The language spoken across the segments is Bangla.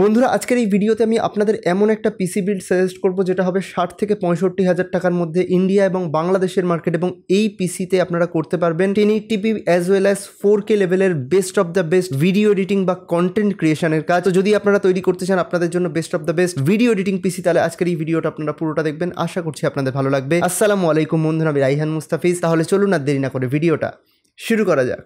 বন্ধুরা আজকের এই ভিডিওতে আমি আপনাদের এমন একটা পিসি বিল্ড সাজেস্ট করব যেটা হবে ষাট থেকে পঁয়ষট্টি হাজার টাকার মধ্যে ইন্ডিয়া এবং বাংলাদেশের মার্কেট এবং এই পিসিতে আপনারা করতে পারবেন ten TB as well as four K লেভেলের best of the best video editing বা কন্টেন্ট ক্রিয়েশনের কাজ তো যদি আপনারা তৈরি করতে চান আপনাদের জন্য best of the best video editing PC তাহলে আজকের এই ভিডিওটা আপনারা পুরোটা দেখবেন আশা করছি আপনাদের ভালো লাগবে আসসালামু আলাইকুম বন্ধুরা আমি রাইহান মুস্তাফিজ তাহলে চলুন আর দেরি না করে ভিডিওটা শুরু করা যাক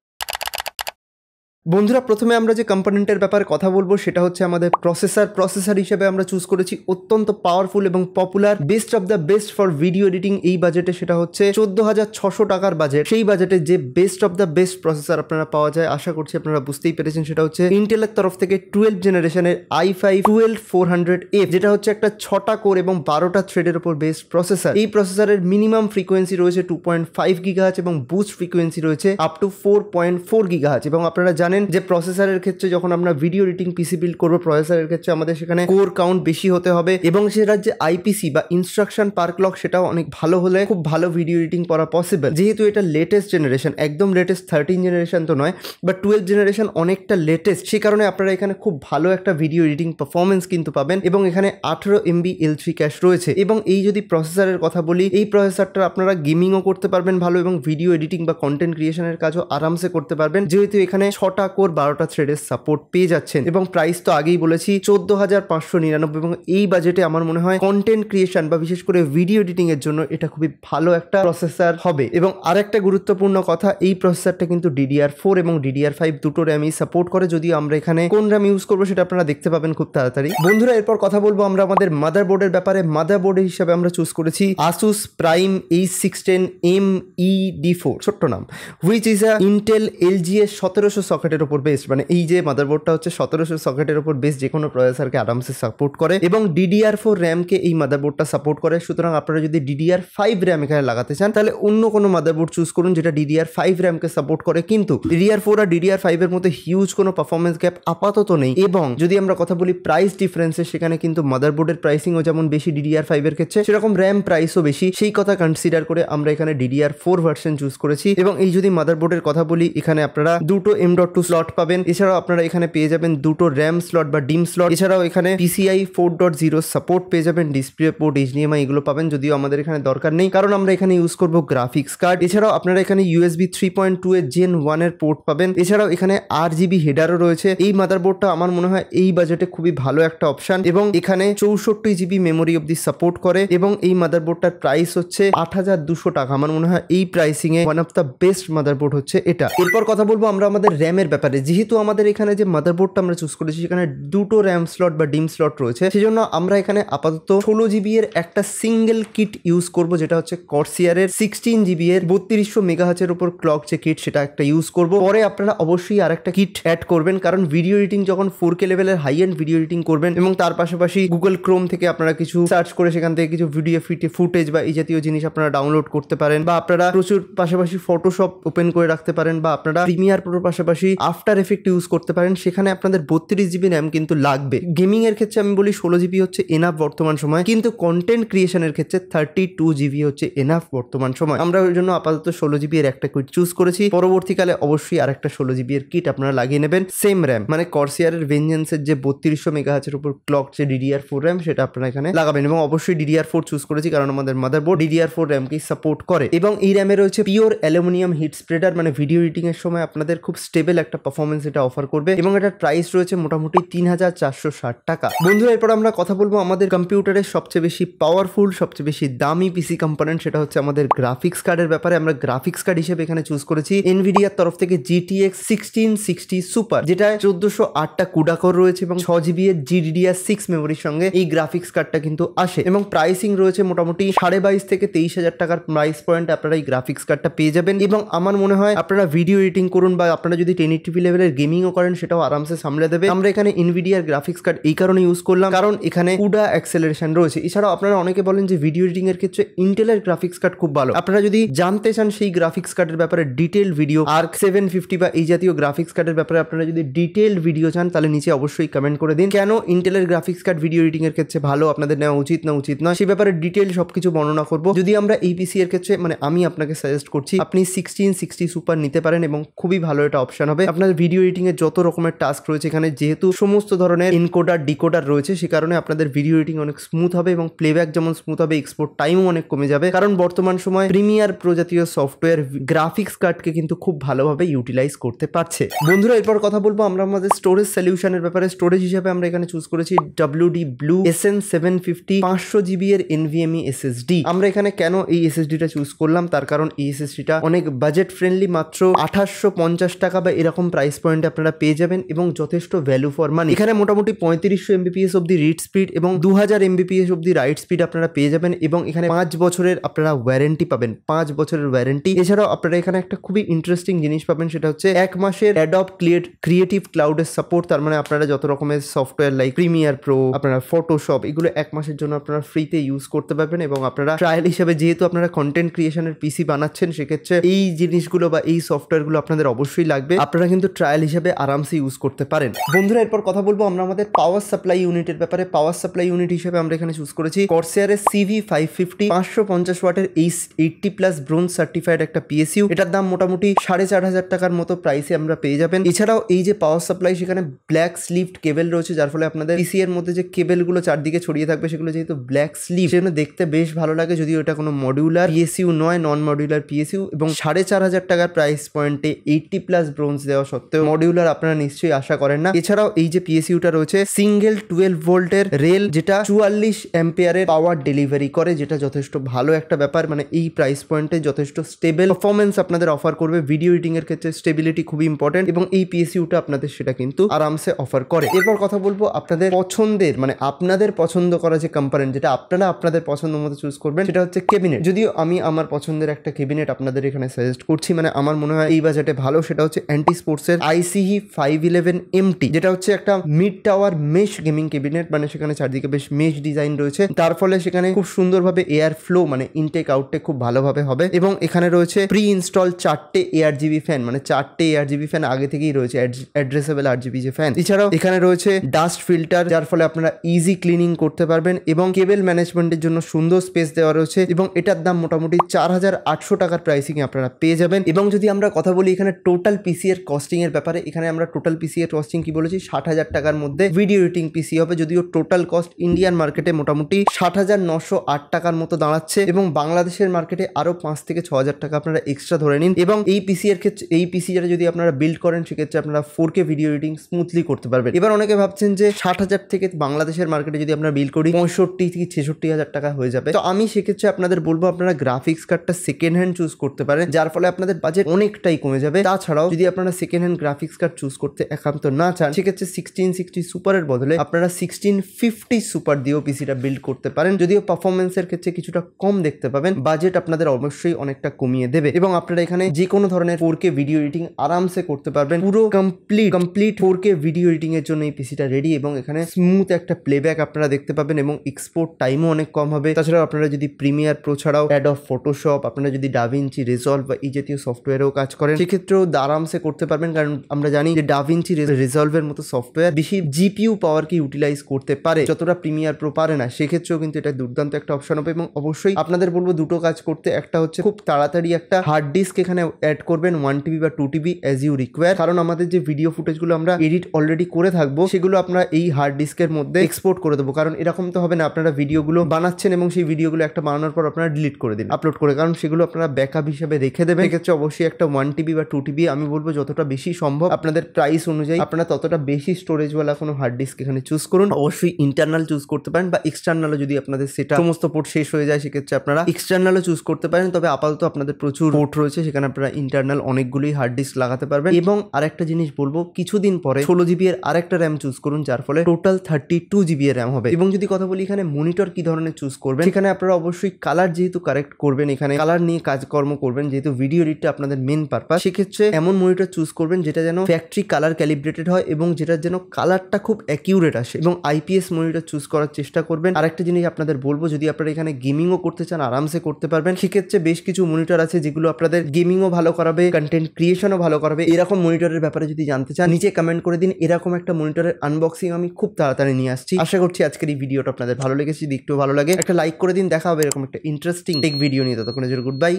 বন্ধুরা প্রথমে আমরা যে কম্পোনেন্টের ব্যাপারে কথা বলবো সেটা হচ্ছে আমাদের প্রসেসর প্রসেসর হিসেবে আমরা চুজ করেছি অত্যন্ত পাওয়ারফুল এবং popular best of the best for video editing এই বাজেটে সেটা হচ্ছে চোদ্দ হাজার ছশো টাকার বাজেট সেই বাজেটে যে best of the best processor আপনারা পাওয়া যায় আশা করছি আপনারা বুঝতেই পেরেছেন সেটা হচ্ছে ইন্টেলের তরফ থেকে টুয়েলভ জেনারেশনের I five twelve four hundred F যেটা হচ্ছে একটা ছটা কোর এবং বারোটা থ্রেডের উপর বেস্ট প্রসেসর এই প্রসেসরের মিনিমাম ফ্রিকোয়েন্সি রয়েছে টু পয়েন্ট ফাইভ গিগাহাজ এবং বুস্ট ফ্রিকোয়েন্সি রয়েছে up to four point four গিগাহাজ এবং আপনারা জানেন জানেন যে প্রসেসরের ক্ষেত্রে যখন আমরা ভিডিও এডিটিং পিসি বিল্ড করবো প্রসেসরের ক্ষেত্রে আমাদের সেখানে কোর কাউন্ট বেশি হতে হবে এবং সেটার যে আইপিসি বা ইনস্ট্রাকশন পার্ক লক সেটাও অনেক ভালো হলে খুব ভালো ভিডিও এডিটিং করা পসিবল যেহেতু এটা লেটেস্ট জেনারেশন একদম লেটেস্ট থার্টিন জেনারেশন তো নয় বা টুয়েলভ জেনারেশন অনেকটা লেটেস্ট সেই কারণে আপনারা এখানে খুব ভালো একটা ভিডিও এডিটিং পারফরমেন্স কিন্তু পাবেন এবং এখানে আঠেরো এমবি এল থ্রি ক্যাশ রয়েছে এবং এই যদি প্রসেসরের কথা বলি এই প্রসেসরটা আপনারা গেমিংও করতে পারবেন ভালো এবং ভিডিও এডিটিং বা কন্টেন্ট ক্রিয়েশনের কাজও আরামসে করতে পারবেন যেহেতু এখানে ছটা নটা কোর বারোটা থ্রেডের সাপোর্ট পেয়ে যাচ্ছেন এবং প্রাইস তো আগেই বলেছি চোদ্দ হাজার পাঁচশো নিরানব্বই এবং এই বাজেটে আমার মনে হয় কন্টেন্ট ক্রিয়েশন বা বিশেষ করে ভিডিও এডিটিং এর জন্য এটা খুবই ভালো একটা প্রসেসর হবে এবং আরেকটা গুরুত্বপূর্ণ কথা এই প্রসেসরটা কিন্তু ডিডিআর ফোর এবং ডিডিআর ফাইভ দুটো র্যামই সাপোর্ট করে যদিও আমরা এখানে কোন র্যাম ইউজ করবো সেটা আপনারা দেখতে পাবেন খুব তাড়াতাড়ি বন্ধুরা এরপর কথা বলবো আমরা আমাদের মাদার বোর্ডের ব্যাপারে মাদার বোর্ডের হিসাবে আমরা চুজ করেছি Asus prime H six ten M E D four ছোট্ট নাম হুইচ ইজ আ ইন্টেল এর সতেরোশো সকেট সকেটের উপর বেস্ট মানে এই যে মাদারবোর্ডটা হচ্ছে সতেরোশো সকেটের উপর বেস্ট যে কোনো প্রসেসরকে আরামসে সাপোর্ট করে এবং ডিডিআর ফোর র্যামকে এই মাদারবোর্ডটা সাপোর্ট করে সুতরাং আপনারা যদি ডিডিআর ফাইভ র্যাম এখানে লাগাতে চান তাহলে অন্য কোনো মাদারবোর্ড চুজ করুন যেটা ডিডিআর ফাইভ র্যামকে সাপোর্ট করে কিন্তু ডিডিআর ফোর আর ডিডিআর ফাইভের মধ্যে হিউজ কোনো পারফরমেন্স গ্যাপ আপাতত নেই এবং যদি আমরা কথা বলি প্রাইস ডিফারেন্সের সেখানে কিন্তু মাদারবোর্ডের প্রাইসিংও যেমন বেশি ডিডিআর ফাইভের ক্ষেত্রে সেরকম র্যাম প্রাইসও বেশি সেই কথা কনসিডার করে আমরা এখানে ডিডিআর ফোর ভার্সন চুজ করেছি এবং এই যদি মাদারবোর্ডের কথা বলি এখানে আপনারা দুটো M dot two two slot পাবেন এছাড়াও আপনারা এখানে পেয়ে যাবেন দুটো র্যাম স্লট বা ডিম স্লট এছাড়াও এখানে PCI four dot zero support পেয়ে যাবেন ডিসপ্লে পোর্ট এইচডিএমআই এগুলো পাবেন যদিও আমাদের এখানে দরকার নেই কারণ আমরা এখানে ইউজ করব গ্রাফিক্স কার্ড এছাড়াও আপনারা এখানে ইউএসবি থ্রি পয়েন্ট টু এর জেন ওয়ান এর পোর্ট পাবেন এছাড়াও এখানে আর জিবি হেডারও রয়েছে এই মাদারবোর্ডটা আমার মনে হয় এই বাজেটে খুবই ভালো একটা অপশন এবং এখানে চৌষট্টি জিবি মেমোরি অব্দি সাপোর্ট করে এবং এই মাদারবোর্ডটার প্রাইস হচ্ছে আট হাজার দুশো টাকা আমার মনে হয় এই প্রাইসিং এ one of the best motherboard হচ্ছে এটা এরপর কথা বলবো আমরা আমাদের র্যামের ব্যাপারে যেহেতু আমাদের এখানে যে মাদারবোর্ডটা আমরা চুজ করেছি সেখানে দুটো র্যাম স্লট বা ডিম স্লট রয়েছে সেজন্য আমরা এখানে আপাতত ষোলো জিবি এর একটা সিঙ্গেল কিট ইউজ করব যেটা হচ্ছে কর্সিয়ারের সিক্সটিন জিবি এর বত্রিশশো মেগাহাচের উপর ক্লক যে কিট সেটা একটা ইউজ করব পরে আপনারা অবশ্যই আর একটা কিট অ্যাড করবেন কারণ ভিডিও এডিটিং যখন ফোর কে লেভেলের হাই এন্ড ভিডিও এডিটিং করবেন এবং তার পাশাপাশি গুগল ক্রোম থেকে আপনারা কিছু সার্চ করে সেখান থেকে কিছু ভিডিও ফিটে ফুটেজ বা এই জাতীয় জিনিস আপনারা ডাউনলোড করতে পারেন বা আপনারা প্রচুর পাশাপাশি ফটোশপ ওপেন করে রাখতে পারেন বা আপনারা প্রিমিয়ার প্রোর পাশাপাশি আফটার এফেক্ট ইউজ করতে পারেন সেখানে আপনাদের বত্রিশ জিবি র্যাম কিন্তু লাগবে গেমিংয়ের ক্ষেত্রে আমি বলি ষোলো জিবি হচ্ছে এনাফ বর্তমান সময় কিন্তু কন্টেন্ট ক্রিয়েশনের ক্ষেত্রে থার্টি টু জিবি হচ্ছে এনাফ বর্তমান সময় আমরা ওই জন্য আপাতত ষোলো জিবি এর একটা কিট চুজ করেছি পরবর্তীকালে অবশ্যই আর একটা ষোলো জিবি এর কিট আপনারা লাগিয়ে নেবেন সেম র্যাম মানে কর্সিয়ারের ভেঞ্জেন্সের যে বত্রিশশো হাজের উপর ক্লক যে ডিডিআর ফোর র্যাম সেটা আপনারা এখানে লাগাবেন এবং অবশ্যই ডিডিআর ফোর চুজ করেছি কারণ আমাদের মাদারবোর্ড ডিডিআর ফোর র্যামকে সাপোর্ট করে এবং এই র্যামে রয়েছে পিওর অ্যালুমিনিয়াম হিট স্প্রেডার মানে ভিডিও এডিটিং এর সময় আপনাদের খুব স্টেবল একটা একটা পারফরমেন্স এটা অফার করবে এবং এটার প্রাইস রয়েছে মোটামুটি তিন হাজার চারশো ষাট টাকা বন্ধুরা এরপর আমরা কথা বলবো আমাদের কম্পিউটারের সবচেয়ে বেশি পাওয়ারফুল সবচেয়ে বেশি দামি পিসি কম্পোনেন্ট সেটা হচ্ছে আমাদের গ্রাফিক্স কার্ডের ব্যাপারে আমরা গ্রাফিক্স কার্ড হিসেবে এখানে চুজ করেছি এনভিডিয়ার তরফ থেকে জিটিএক্স সিক্সটিন সিক্সটি সুপার যেটা চোদ্দশো আটটা কুডাকর রয়েছে এবং ছ জিবি এর জিডিডিআর সিক্স মেমোরির সঙ্গে এই গ্রাফিক্স কার্ডটা কিন্তু আসে এবং প্রাইসিং রয়েছে মোটামুটি সাড়ে বাইশ থেকে তেইশ হাজার টাকার প্রাইস পয়েন্ট আপনারা এই গ্রাফিক্স কার্ডটা পেয়ে যাবেন এবং আমার মনে হয় আপনারা ভিডিও এডিটিং করুন বা আপনারা যদি টেন এইটিপি লেভেলের গেমিংও করেন সেটাও আরামসে সামলে দেবে আমরা এখানে ইনভিডিয়ার গ্রাফিক্স কার্ড এই কারণে ইউজ করলাম কারণ এখানে কুডা অ্যাক্সেলারেশন রয়েছে এছাড়াও আপনারা অনেকে বলেন যে ভিডিও এডিটিং এর ক্ষেত্রে ইন্টেলের গ্রাফিক্স কার্ড খুব ভালো আপনারা যদি জানতে চান সেই গ্রাফিক্স কার্ডের ব্যাপারে ডিটেল ভিডিও আর সেভেন ফিফটি বা এই জাতীয় গ্রাফিক্স কার্ডের ব্যাপারে আপনারা যদি ডিটেল ভিডিও চান তাহলে নিচে অবশ্যই কমেন্ট করে দিন কেন ইন্টেলের গ্রাফিক্স কার্ড ভিডিও এডিটিং এর ক্ষেত্রে ভালো আপনাদের নেওয়া উচিত না উচিত না সে ব্যাপারে ডিটেল সবকিছু বর্ণনা করব যদি আমরা এই পিসি এর ক্ষেত্রে মানে আমি আপনাকে সাজেস্ট করছি আপনি সিক্সটিন সিক্সটি সুপার নিতে পারেন এবং খুবই ভালো এটা অপশন হবে আপনার ভিডিও এর যত রকমের টাস্ক রয়েছে এখানে যেহেতু সমস্ত ধরনের ইনকোডার ডিকোডার রয়েছে সে কারণে আপনাদের ভিডিও এডিটিং অনেক স্মুথ হবে এবং প্লেব্যাক যেমন স্মুথ হবে এক্সপোর্ট টাইমও অনেক কমে যাবে কারণ বর্তমান সময় প্রিমিয়ার প্রজাতীয় সফটওয়্যার গ্রাফিক্স কার্ডকে কিন্তু খুব ভালোভাবে ইউটিলাইজ করতে পারছে বন্ধুরা এরপর কথা বলবো আমরা আমাদের স্টোরেজ সলিউশনের ব্যাপারে স্টোরেজ হিসাবে আমরা এখানে চুজ করেছি W D blue S N seven fifty পাঁচশো জিবি এর এনভিএমই এসএসডি e আমরা এখানে কেন এই টা চুজ করলাম তার কারণ এই টা অনেক বাজেট ফ্রেন্ডলি মাত্র আঠাশশো পঞ্চাশ টাকা বা এরকম এরকম প্রাইস পয়েন্টে আপনারা পেয়ে যাবেন এবং যথেষ্ট ভ্যালু ফর মানি এখানে মোটামুটি পঁয়ত্রিশশো এমবিপিএস অব্দি রিড স্পিড এবং দু হাজার এমবিপিএস অব্দি রাইড স্পিড আপনারা পেয়ে যাবেন এবং এখানে পাঁচ বছরের আপনারা ওয়ারেন্টি পাবেন পাঁচ বছরের ওয়ারেন্টি এছাড়াও আপনারা এখানে একটা খুবই ইন্টারেস্টিং জিনিস পাবেন সেটা হচ্ছে এক মাসের অ্যাডপ ক্রিয়েট ক্রিয়েটিভ ক্লাউডের সাপোর্ট তার মানে আপনারা যত রকমের সফটওয়্যার লাইক প্রিমিয়ার প্রো আপনারা ফটোশপ এগুলো এক মাসের জন্য আপনারা ফ্রিতে ইউজ করতে পারবেন এবং আপনারা ট্রায়াল হিসেবে যেহেতু আপনারা কন্টেন্ট ক্রিয়েশনের পিসি বানাচ্ছেন সেক্ষেত্রে এই জিনিসগুলো বা এই সফটওয়্যারগুলো আপনাদের অবশ্যই লাগবে আপনারা আপনারা কিন্তু ট্রায়াল হিসেবে আরামসে ইউজ করতে পারেন বন্ধুরা এরপর কথা বলবো আমরা আমাদের পাওয়ার সাপ্লাই ইউনিটের ব্যাপারে পাওয়ার সাপ্লাই ইউনিট হিসেবে আমরা এখানে চুজ করেছি কর্সিয়ারের সিভি ফাইভ ফিফটি পাঁচশো পঞ্চাশ ওয়াটের এইস এইটটি প্লাস ব্রোঞ্জ সার্টিফাইড একটা পিএসইউ এটার দাম মোটামুটি সাড়ে চার হাজার টাকার মতো প্রাইসে আমরা পেয়ে যাবেন এছাড়াও এই যে পাওয়ার সাপ্লাই সেখানে ব্ল্যাক স্লিভড কেবেল রয়েছে যার ফলে আপনাদের পিসি এর মধ্যে যে কেবেলগুলো চারদিকে ছড়িয়ে থাকবে সেগুলো যেহেতু ব্ল্যাক স্লিভ সেগুলো দেখতে বেশ ভালো লাগে যদিও এটা কোনো মডিউলার পিএসইউ নয় নন মডিউলার পিএসইউ এবং সাড়ে চার হাজার টাকার প্রাইস পয়েন্টে এইটটি প্লাস ব্রোঞ্জ দেওয়া সত্ত্বেও মডিউলার আপনারা নিশ্চয়ই আশা করেন না এছাড়াও এই যে পিএসইউটা রয়েছে সিঙ্গেল টুয়েলভ ভোল্টের রেল যেটা চুয়াল্লিশ অ্যাম্পিয়ারের পাওয়ার ডেলিভারি করে যেটা যথেষ্ট ভালো একটা ব্যাপার মানে এই প্রাইস পয়েন্টে যথেষ্ট স্টেবল পারফরমেন্স আপনাদের অফার করবে ভিডিও এডিটিং এর ক্ষেত্রে স্টেবিলিটি খুব ইম্পর্টেন্ট এবং এই পিএসইউটা আপনাদের সেটা কিন্তু আরামসে অফার করে এরপর কথা বলবো আপনাদের পছন্দের মানে আপনাদের পছন্দ করা যে কম্পারেন্ট যেটা আপনারা আপনাদের পছন্দ মতো চুজ করবেন সেটা হচ্ছে কেবিনেট যদিও আমি আমার পছন্দের একটা কেবিনেট আপনাদের এখানে সাজেস্ট করছি মানে আমার মনে হয় এই বাজেটে ভালো সেটা হচ্ছে অ্যান্টি স্পোর্টসের আইসিহি ফাইভ ইলেভেন এমটি যেটা হচ্ছে একটা mid tower mesh gaming cabinet মানে সেখানে চারদিকে বেশ মেশ ডিজাইন রয়েছে তার ফলে সেখানে খুব সুন্দরভাবে এয়ার ফ্লো মানে ইনটেক আউটটেক খুব ভালোভাবে হবে এবং এখানে রয়েছে প্রি ইনস্টল চারটে এয়ার জিবি ফ্যান মানে চারটে এয়ার জিবি ফ্যান আগে থেকেই রয়েছে অ্যাড্রেসেবল আর জিবি যে ফ্যান এছাড়াও এখানে রয়েছে ডাস্ট ফিল্টার যার ফলে আপনারা ইজি ক্লিনিং করতে পারবেন এবং কেবল ম্যানেজমেন্টের জন্য সুন্দর স্পেস দেওয়া রয়েছে এবং এটার দাম মোটামুটি চার হাজার আটশো টাকার প্রাইসিং আপনারা পেয়ে যাবেন এবং যদি আমরা কথা বলি এখানে টোটাল পিসি এর কস্টিংয়ের ব্যাপারে এখানে আমরা টোটাল পিসি এর কস্টিং কি বলেছি ষাট হাজার টাকার মধ্যে ভিডিও এডিটিং পিসি হবে যদিও টোটাল কস্ট ইন্ডিয়ান মার্কেটে মোটামুটি ষাট হাজার নশো আট টাকার মতো দাঁড়াচ্ছে এবং বাংলাদেশের মার্কেটে আরও পাঁচ থেকে ছ হাজার টাকা আপনারা এক্সট্রা ধরে নিন এবং এই পিসি এর ক্ষেত্রে এই পিসি যেটা যদি আপনারা বিল্ড করেন সেক্ষেত্রে আপনারা four K video editing smoothly করতে পারবেন এবার অনেকে ভাবছেন যে ষাট হাজার থেকে বাংলাদেশের মার্কেটে যদি আমরা বিল করি পঁয়ষট্টি থেকে ছেষট্টি হাজার টাকা হয়ে যাবে তো আমি সেক্ষেত্রে আপনাদের বলবো আপনারা গ্রাফিক্স কার্ডটা সেকেন্ড হ্যান্ড চুজ করতে পারেন যার ফলে আপনাদের বাজেট অনেকটাই কমে যাবে তাছাড়াও যদি আপনারা second hand graphics card choose করতে একান্ত না চান সেক্ষেত্রে সিক্সটিন সিক্সটি সুপারের বদলে আপনারা সিক্সটিন ফিফটি সুপার দিয়েও পিসিটা বিল্ড করতে পারেন যদিও পারফরমেন্সের ক্ষেত্রে কিছুটা কম দেখতে পাবেন বাজেট আপনাদের অবশ্যই অনেকটা কমিয়ে দেবে এবং আপনারা এখানে যে কোনো ধরনের ফোর কে ভিডিও এডিটিং আরামসে করতে পারবেন পুরো complete complete four K video editing এর জন্য এই পিসিটা রেডি এবং এখানে স্মুথ একটা প্লেব্যাক আপনারা দেখতে পাবেন এবং এক্সপোর্ট টাইমও অনেক কম হবে তাছাড়াও আপনারা যদি প্রিমিয়ার প্রো ছাড়াও অ্যাড অফ ফটোশপ আপনারা যদি ডাভিনচি রেজলভ বা এই জাতীয় সফটওয়্যারেও কাজ করেন সেক্ষেত্রেও আরামসে করতে পারবেন কারণ আমরা জানি যে ডাভিনচি রিজলভের মতো সফটওয়্যার বেশি জিপিউ পাওয়ারকে ইউটিলাইজ করতে পারে যতটা প্রিমিয়ার প্রো পারে না সেক্ষেত্রেও কিন্তু এটা দুর্দান্ত একটা অপশন হবে এবং অবশ্যই আপনাদের বলবো দুটো কাজ করতে একটা হচ্ছে খুব তাড়াতাড়ি একটা হার্ড ডিস্ক এখানে অ্যাড করবেন ওয়ান টিবি বা two TB as you require কারণ আমাদের যে ভিডিও ফুটেজগুলো আমরা এডিট অলরেডি করে থাকবো সেগুলো আমরা এই হার্ড ডিস্কের মধ্যে এক্সপোর্ট করে দেবো কারণ এরকম তো হবে না আপনারা ভিডিওগুলো বানাচ্ছেন এবং সেই ভিডিওগুলো একটা বানানোর পর আপনারা ডিলিট করে দিন আপলোড করে কারণ সেগুলো আপনারা ব্যাকআপ হিসেবে রেখে দেবেন সেক্ষেত্রে অবশ্যই একটা ওয়ান টিবি বা টু টিবি আমি বলবো যতটা যতটা বেশি সম্ভব আপনাদের প্রাইস অনুযায়ী আপনারা ততটা বেশি স্টোরেজওয়ালা কোনো হার্ড ডিস্ক এখানে চুজ করুন অবশ্যই ইন্টারনাল চুজ করতে পারেন বা এক্সটার্নালও যদি আপনাদের সেটা সমস্ত পোর্ট শেষ হয়ে যায় সেক্ষেত্রে আপনারা এক্সটার্নালও চুজ করতে পারেন তবে আপাতত আপনাদের প্রচুর পোর্ট রয়েছে সেখানে আপনারা ইন্টারনাল অনেকগুলোই হার্ড ডিস্ক লাগাতে পারবেন এবং আরেকটা জিনিস বলবো কিছুদিন পরে ষোলো জিবি এর আরেকটা র্যাম চুজ করুন যার ফলে টোটাল থার্টি টু জিবি এর র্যাম হবে এবং যদি কথা বলি এখানে মনিটর কি ধরনের চুজ করবেন সেখানে আপনারা অবশ্যই কালার যেহেতু কারেক্ট করবেন এখানে কালার নিয়ে কাজকর্ম করবেন যেহেতু ভিডিও এডিটটা আপনাদের মেন পারপাস সেক্ষেত্রে এমন মনিটর চুজ করবেন যেটা যেন ফ্যাক্টরি কালার ক্যালিব্রেটেড হয় এবং যেটা যেন কালারটা খুব অ্যাকিউরেট আসে এবং আইপিএস মনিটর চুজ করার চেষ্টা করবেন আরেকটা জিনিস আপনাদের বলবো যদি আপনারা এখানে গেমিংও করতে চান আরামসে করতে পারবেন সেক্ষেত্রে বেশ কিছু মনিটর আছে যেগুলো আপনাদের গেমিংও ভালো করাবে কন্টেন্ট ক্রিয়েশনও ভালো করাবে এরকম মনিটরের ব্যাপারে যদি জানতে চান নিচে কমেন্ট করে দিন এরকম একটা মনিটরের আনবক্সিং আমি খুব তাড়াতাড়ি নিয়ে আসছি আশা করছি আজকের এই ভিডিওটা আপনাদের ভালো লেগেছে যদি একটু ভালো লাগে একটা লাইক করে দিন দেখা হবে এরকম একটা ইন্টারেস্টিং টেক ভিডিও নিয়ে ততক্ষণে গুড বাই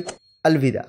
আলভিদা